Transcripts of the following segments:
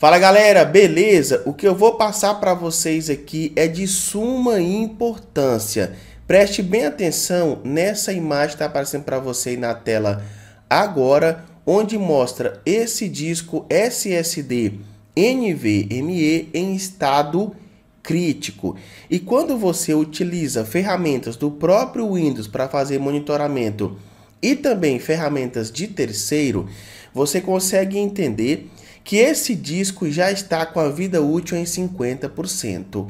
Fala galera, beleza? O que eu vou passar para vocês aqui é de suma importância. Preste bem atenção nessa imagem que está aparecendo para você na tela agora, onde mostra esse disco SSD NVMe em estado crítico. E quando você utiliza ferramentas do próprio Windows para fazer monitoramento e também ferramentas de terceiro, você consegue entender que esse disco já está com a vida útil em 50%.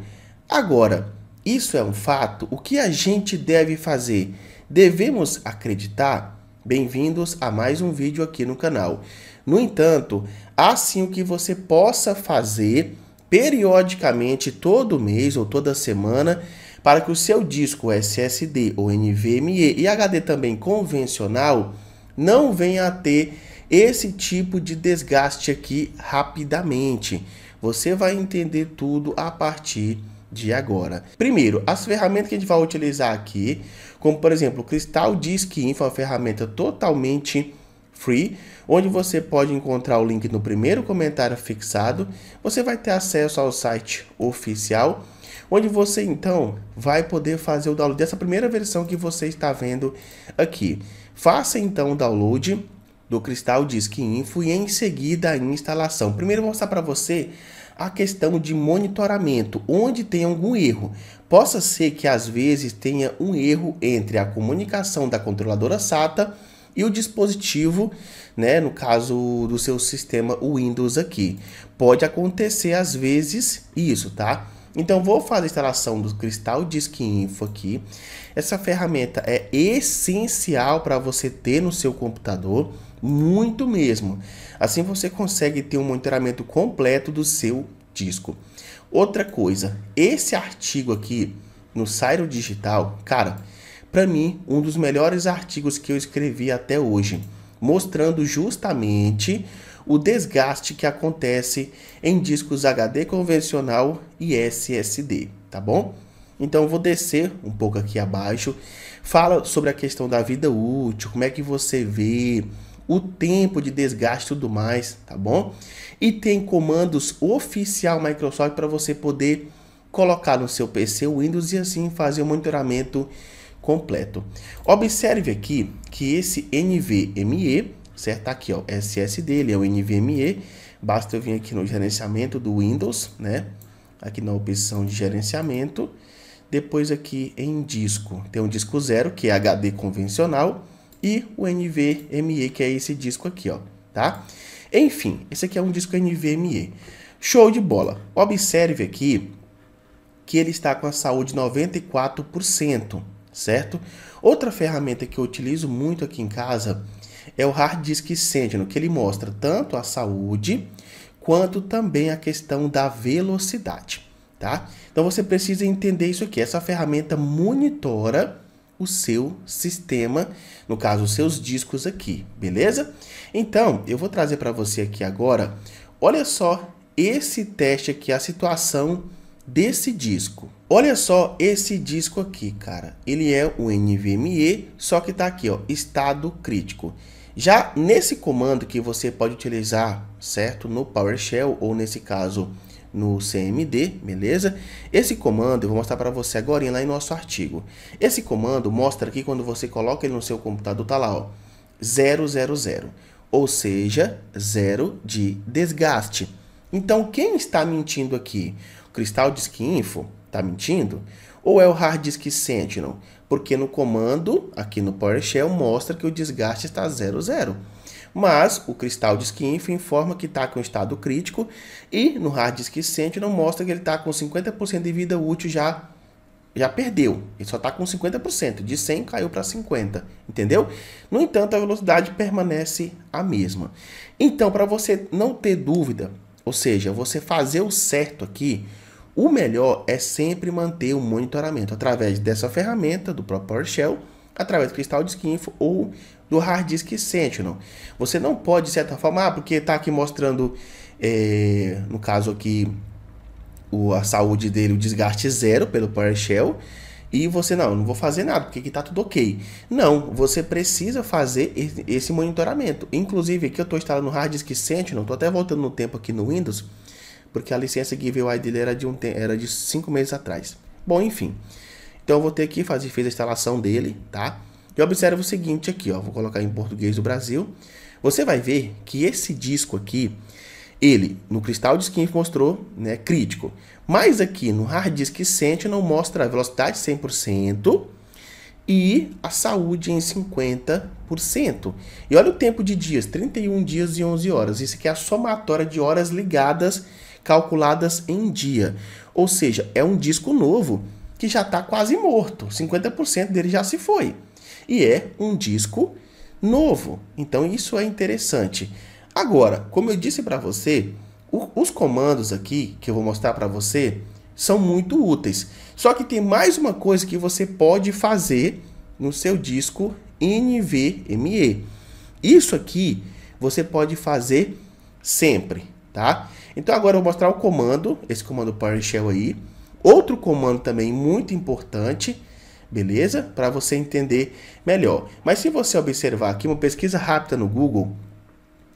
Agora, isso é um fato? O que a gente deve fazer? Devemos acreditar? Bem-vindos a mais um vídeo aqui no canal. No entanto, assim o que você possa fazer periodicamente, todo mês ou toda semana, para que o seu disco SSD ou NVMe e HD também convencional não venha a ter esse tipo de desgaste aqui rapidamente. Você vai entender tudo a partir de agora. Primeiro, as ferramentas que a gente vai utilizar aqui, como por exemplo, o Cristal Disk Info, uma ferramenta totalmente free, onde você pode encontrar o link no primeiro comentário fixado. Você vai ter acesso ao site oficial, onde você então vai poder fazer o download dessa primeira versão que você está vendo aqui. Faça então o download do cristal disk info e em seguida a instalação. Primeiro vou mostrar para você a questão de monitoramento, onde tem algum erro. Possa ser que às vezes tenha um erro entre a comunicação da controladora SATA e o dispositivo, né, no caso do seu sistema Windows aqui. Pode acontecer às vezes isso, tá? Então vou fazer a instalação do Cristal Disk Info aqui. Essa ferramenta é essencial para você ter no seu computador muito mesmo. Assim você consegue ter um monitoramento completo do seu disco. Outra coisa, esse artigo aqui no Sairo Digital, cara, para mim um dos melhores artigos que eu escrevi até hoje, mostrando justamente o desgaste que acontece em discos HD convencional e SSD, tá bom? Então vou descer um pouco aqui abaixo, fala sobre a questão da vida útil, como é que você vê o tempo de desgaste e tudo mais, tá bom? E tem comandos oficial Microsoft para você poder colocar no seu PC o Windows e assim fazer o monitoramento completo. Observe aqui que esse NVMe, certo? Tá aqui, ó, SSD, ele é o NVMe. Basta eu vir aqui no gerenciamento do Windows, né? Aqui na opção de gerenciamento. Depois aqui em disco, tem um disco zero, que é HD convencional e o NVMe, que é esse disco aqui, ó, tá? Enfim, esse aqui é um disco NVMe. Show de bola. Observe aqui que ele está com a saúde 94%, certo? Outra ferramenta que eu utilizo muito aqui em casa é o Hard Disk Sentinel, que ele mostra tanto a saúde quanto também a questão da velocidade, tá? Então você precisa entender isso aqui. Essa ferramenta monitora o seu sistema, no caso, os seus discos aqui, beleza? Então, eu vou trazer para você aqui agora, olha só esse teste aqui, a situação desse disco. Olha só esse disco aqui, cara. Ele é o NVMe, só que tá aqui, ó, estado crítico. Já nesse comando que você pode utilizar, certo? No PowerShell ou nesse caso no CMD, beleza? Esse comando eu vou mostrar para você agora lá em nosso artigo. Esse comando mostra aqui quando você coloca ele no seu computador, tá lá, ó, 000, ou seja, zero de desgaste. Então, quem está mentindo aqui? O Cristal Disk Info está mentindo? Ou é o Hard Disk Sentinel? Porque no comando, aqui no PowerShell, mostra que o desgaste está 00 mas o cristal disk inf informa que está com estado crítico e no hard disk não mostra que ele está com 50% de vida útil já já perdeu, ele só está com 50%, de 100 caiu para 50, entendeu? No entanto, a velocidade permanece a mesma. Então, para você não ter dúvida, ou seja, você fazer o certo aqui, o melhor é sempre manter o monitoramento através dessa ferramenta do próprio PowerShell, através do Cristal Diskinfo ou do hard disk Sentinel. Você não pode, de certa forma, ah, porque está aqui mostrando, é, no caso aqui, o, a saúde dele, o desgaste zero pelo PowerShell. E você, não, não vou fazer nada, porque aqui está tudo ok. Não, você precisa fazer esse monitoramento. Inclusive, aqui eu estou instalando o hard disk Sentinel, estou até voltando no tempo aqui no Windows, porque a licença GVY dele era de, um, era de cinco meses atrás. Bom, enfim. Então eu vou ter que fazer, fiz a instalação dele, tá? E observa o seguinte aqui, ó, vou colocar em português do Brasil. Você vai ver que esse disco aqui, ele no cristal de skin mostrou né, crítico, mas aqui no hard disk não mostra a velocidade 100% e a saúde em 50%. E olha o tempo de dias, 31 dias e 11 horas. Isso aqui é a somatória de horas ligadas calculadas em dia. Ou seja, é um disco novo que já está quase morto, 50% dele já se foi e é um disco novo. Então isso é interessante. Agora, como eu disse para você, o, os comandos aqui que eu vou mostrar para você são muito úteis. Só que tem mais uma coisa que você pode fazer no seu disco NVMe. Isso aqui você pode fazer sempre, tá? Então agora eu vou mostrar o comando, esse comando PowerShell aí. Outro comando também muito importante beleza? Para você entender melhor. Mas se você observar aqui uma pesquisa rápida no Google,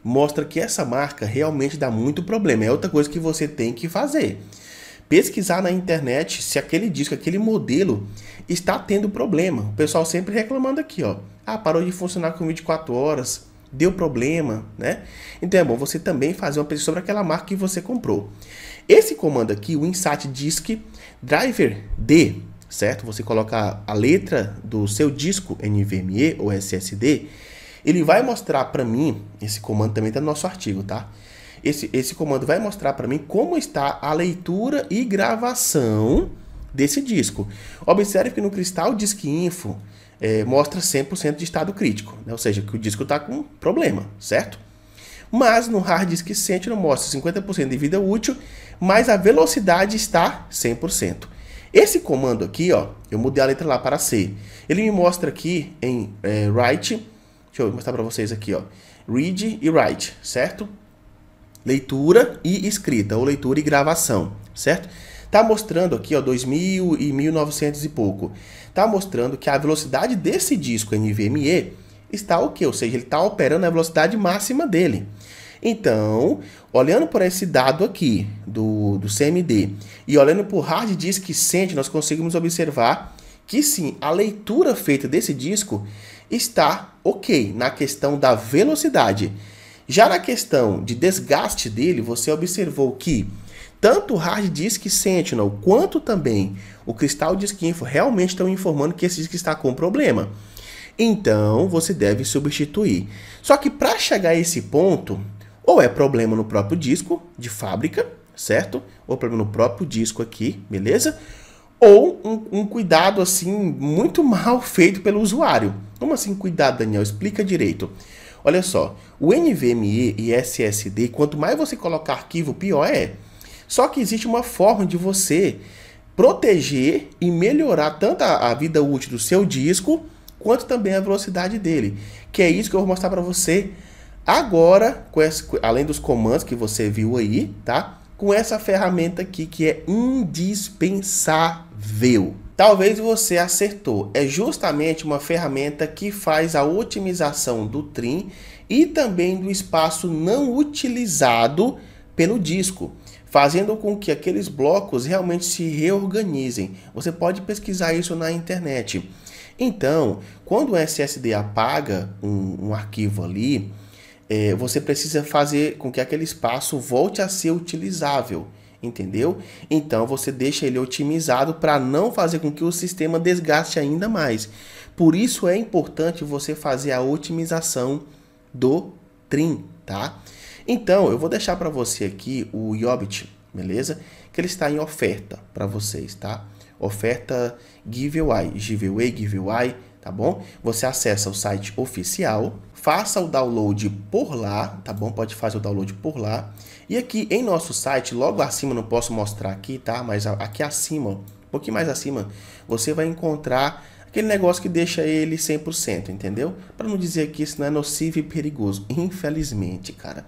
mostra que essa marca realmente dá muito problema. É outra coisa que você tem que fazer. Pesquisar na internet se aquele disco, aquele modelo está tendo problema. O pessoal sempre reclamando aqui, ó. Ah, parou de funcionar com 24 horas, deu problema, né? Então é bom você também fazer uma pesquisa sobre aquela marca que você comprou. Esse comando aqui, o Insight Disk Driver D, certo? Você coloca a letra do seu disco NVMe ou SSD, ele vai mostrar para mim, esse comando também está no nosso artigo, tá? Esse, esse comando vai mostrar para mim como está a leitura e gravação desse disco. Observe que no cristal disk info é, mostra 100% de estado crítico, né? ou seja, que o disco está com problema, certo? Mas no hard disk Sentinel mostra 50% de vida útil, mas a velocidade está 100%. Esse comando aqui, ó, eu mudei a letra lá para C. Ele me mostra aqui em é, write, deixa eu mostrar para vocês aqui, ó, read e write, certo? Leitura e escrita, ou leitura e gravação, certo? Tá mostrando aqui, ó, 2000 e 1900 e pouco. Tá mostrando que a velocidade desse disco NVMe está o que? Ou seja, ele está operando a velocidade máxima dele. Então, olhando por esse dado aqui do, do CMD e olhando por hard disk sente, nós conseguimos observar que sim, a leitura feita desse disco está ok na questão da velocidade. Já na questão de desgaste dele, você observou que tanto o hard disk Sentinel quanto também o cristal disk info realmente estão informando que esse disco está com problema. Então você deve substituir. Só que para chegar a esse ponto, ou é problema no próprio disco de fábrica, certo? Ou problema no próprio disco aqui, beleza? Ou um, um cuidado assim muito mal feito pelo usuário. Como assim cuidado, Daniel? Explica direito. Olha só, o NVMe e SSD, quanto mais você colocar arquivo, pior é. Só que existe uma forma de você proteger e melhorar tanto a, a vida útil do seu disco quanto também a velocidade dele. Que é isso que eu vou mostrar para você Agora, esse, além dos comandos que você viu aí, tá? Com essa ferramenta aqui que é indispensável. Talvez você acertou. É justamente uma ferramenta que faz a otimização do trim e também do espaço não utilizado pelo disco, fazendo com que aqueles blocos realmente se reorganizem. Você pode pesquisar isso na internet. Então, quando o SSD apaga um, um arquivo ali, é, você precisa fazer com que aquele espaço volte a ser utilizável, entendeu? Então você deixa ele otimizado para não fazer com que o sistema desgaste ainda mais. Por isso é importante você fazer a otimização do trim, tá? Então, eu vou deixar para você aqui o Yobbit, beleza? Que ele está em oferta para vocês, tá? Oferta giveaway, giveaway, giveaway, tá bom? Você acessa o site oficial, faça o download por lá, tá bom? Pode fazer o download por lá. E aqui em nosso site, logo acima, não posso mostrar aqui, tá? Mas aqui acima, um pouquinho mais acima, você vai encontrar aquele negócio que deixa ele 100%, entendeu? Para não dizer que isso não é nocivo e perigoso, infelizmente, cara.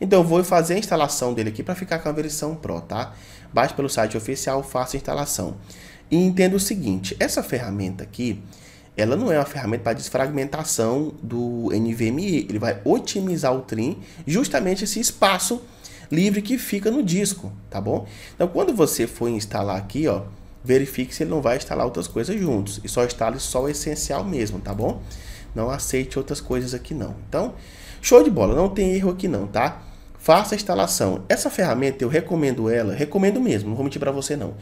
Então, vou fazer a instalação dele aqui para ficar com a versão Pro, tá? Baixe pelo site oficial, faça a instalação. E entenda o seguinte, essa ferramenta aqui, ela não é uma ferramenta para desfragmentação do NVMe. Ele vai otimizar o trim, justamente esse espaço livre que fica no disco, tá bom? Então, quando você for instalar aqui, ó, verifique se ele não vai instalar outras coisas juntos. E só instale só o essencial mesmo, tá bom? Não aceite outras coisas aqui não. Então, show de bola, não tem erro aqui não, tá? Faça a instalação. Essa ferramenta eu recomendo ela, recomendo mesmo, não vou mentir para você não.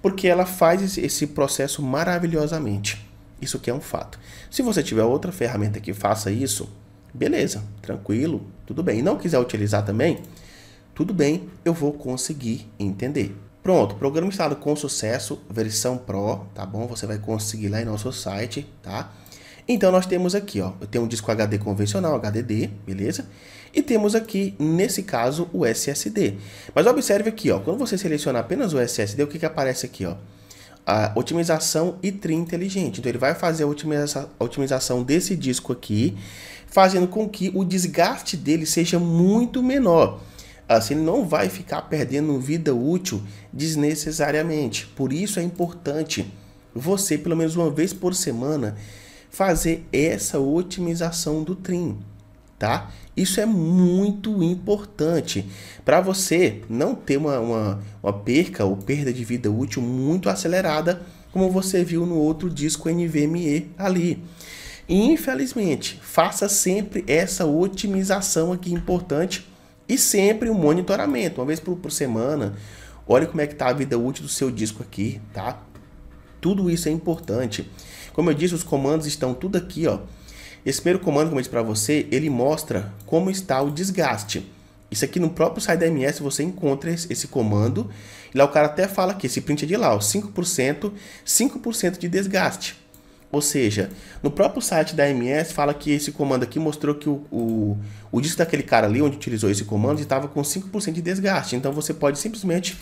Porque ela faz esse processo maravilhosamente. Isso que é um fato. Se você tiver outra ferramenta que faça isso, beleza, tranquilo, tudo bem. E não quiser utilizar também, tudo bem, eu vou conseguir entender. Pronto, programa instalado com sucesso, versão Pro, tá bom? Você vai conseguir lá em nosso site, tá? Então nós temos aqui, ó, eu tenho um disco HD convencional, HDD, beleza? E temos aqui, nesse caso, o SSD. Mas observe aqui, ó, quando você selecionar apenas o SSD, o que que aparece aqui, ó? a otimização e trim inteligente. Então ele vai fazer a otimização, a otimização desse disco aqui, fazendo com que o desgaste dele seja muito menor. Assim ele não vai ficar perdendo vida útil desnecessariamente. Por isso é importante você, pelo menos uma vez por semana, fazer essa otimização do trim tá? Isso é muito importante para você não ter uma, uma, uma, perca ou perda de vida útil muito acelerada, como você viu no outro disco NVMe ali. infelizmente, faça sempre essa otimização aqui importante e sempre o um monitoramento, uma vez por, por semana. Olha como é que está a vida útil do seu disco aqui, tá? Tudo isso é importante. Como eu disse, os comandos estão tudo aqui, ó esse primeiro comando que eu disse para você, ele mostra como está o desgaste. Isso aqui no próprio site da MS você encontra esse comando. E lá o cara até fala que esse print é de lá, ó, 5%, 5% de desgaste. Ou seja, no próprio site da MS fala que esse comando aqui mostrou que o, o, o disco daquele cara ali, onde utilizou esse comando, estava com 5% de desgaste. Então você pode simplesmente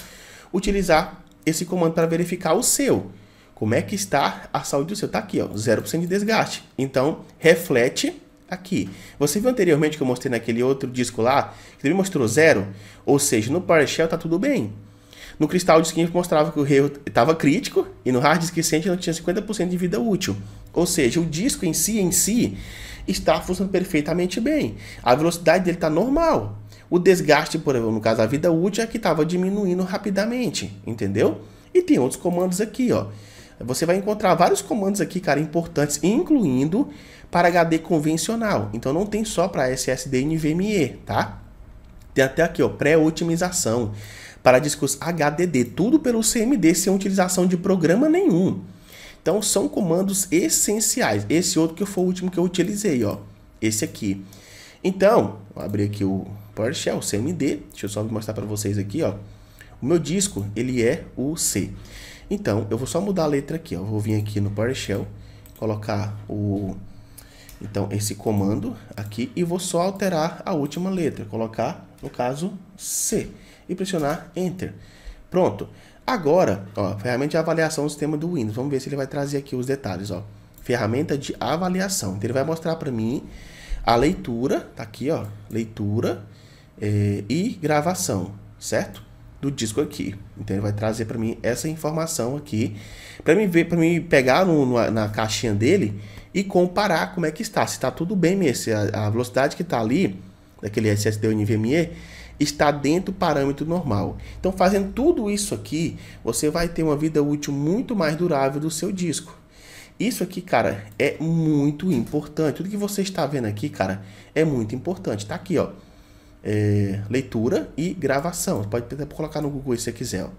utilizar esse comando para verificar o seu. Como é que está a saúde do seu? Está aqui, ó, 0% de desgaste. Então, reflete aqui. Você viu anteriormente que eu mostrei naquele outro disco lá, que também mostrou zero? Ou seja, no PowerShell está tudo bem. No cristal de esquema mostrava que o erro estava crítico e no hard disk recente não tinha 50% de vida útil. Ou seja, o disco em si, em si, está funcionando perfeitamente bem. A velocidade dele está normal. O desgaste, por exemplo, no caso da vida útil, é que estava diminuindo rapidamente, entendeu? E tem outros comandos aqui, ó você vai encontrar vários comandos aqui, cara, importantes, incluindo para HD convencional. Então não tem só para SSD e NVMe, tá? Tem até aqui, ó, pré-otimização para discos HDD, tudo pelo CMD sem utilização de programa nenhum. Então são comandos essenciais. Esse outro que foi o último que eu utilizei, ó, esse aqui. Então, vou abrir aqui o PowerShell, o CMD, deixa eu só mostrar para vocês aqui, ó. O meu disco, ele é o C. Então, eu vou só mudar a letra aqui, ó. vou vir aqui no PowerShell, colocar o então esse comando aqui e vou só alterar a última letra, colocar no caso C e pressionar enter. Pronto. Agora, ó, ferramenta de avaliação do sistema do Windows. Vamos ver se ele vai trazer aqui os detalhes, ó. Ferramenta de avaliação. Então, ele vai mostrar para mim a leitura, tá aqui, ó, leitura é, e gravação, certo? do disco aqui. Então ele vai trazer para mim essa informação aqui para me ver, para me pegar no, no, na caixinha dele e comparar como é que está, se está tudo bem mesmo, se a, a velocidade que está ali daquele SSD NVMe está dentro do parâmetro normal. Então fazendo tudo isso aqui, você vai ter uma vida útil muito mais durável do seu disco. Isso aqui, cara, é muito importante. Tudo que você está vendo aqui, cara, é muito importante. Tá aqui, ó é, leitura e gravação. Você pode até colocar no Google se você quiser. Ó.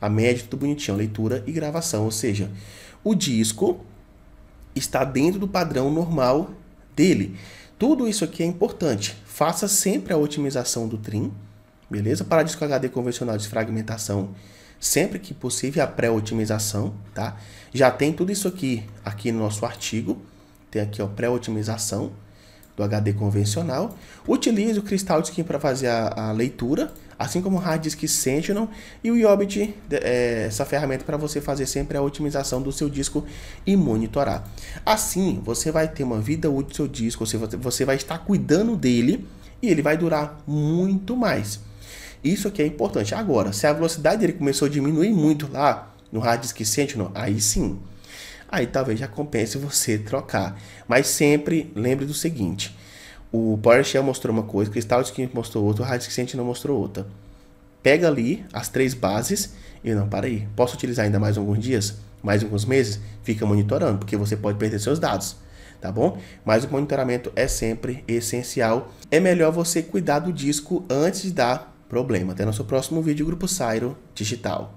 A média, tudo bonitinho, leitura e gravação. Ou seja, o disco está dentro do padrão normal dele. Tudo isso aqui é importante. Faça sempre a otimização do trim, beleza? Para disco HD convencional de fragmentação, sempre que possível a pré-otimização, tá? Já tem tudo isso aqui aqui no nosso artigo. Tem aqui, ó, pré-otimização do HD convencional. Utilize o Crystal Skin para fazer a, a, leitura, assim como o Hard Disk Sentinel e o Yobit, é, essa ferramenta para você fazer sempre a otimização do seu disco e monitorar. Assim, você vai ter uma vida útil do seu disco, você, você vai estar cuidando dele e ele vai durar muito mais. Isso que é importante. Agora, se a velocidade dele começou a diminuir muito lá no Hard Disk Sentinel, aí sim aí talvez já compense você trocar. Mas sempre lembre do seguinte: o PowerShell mostrou uma coisa, o de Skin mostrou outra, o Redskin não mostrou outra. Pega ali as três bases e não para aí. Posso utilizar ainda mais alguns dias, mais alguns meses? Fica monitorando, porque você pode perder seus dados tá bom? Mas o monitoramento é sempre essencial. É melhor você cuidar do disco antes de dar problema. Até nosso próximo vídeo, Grupo Sairo Digital.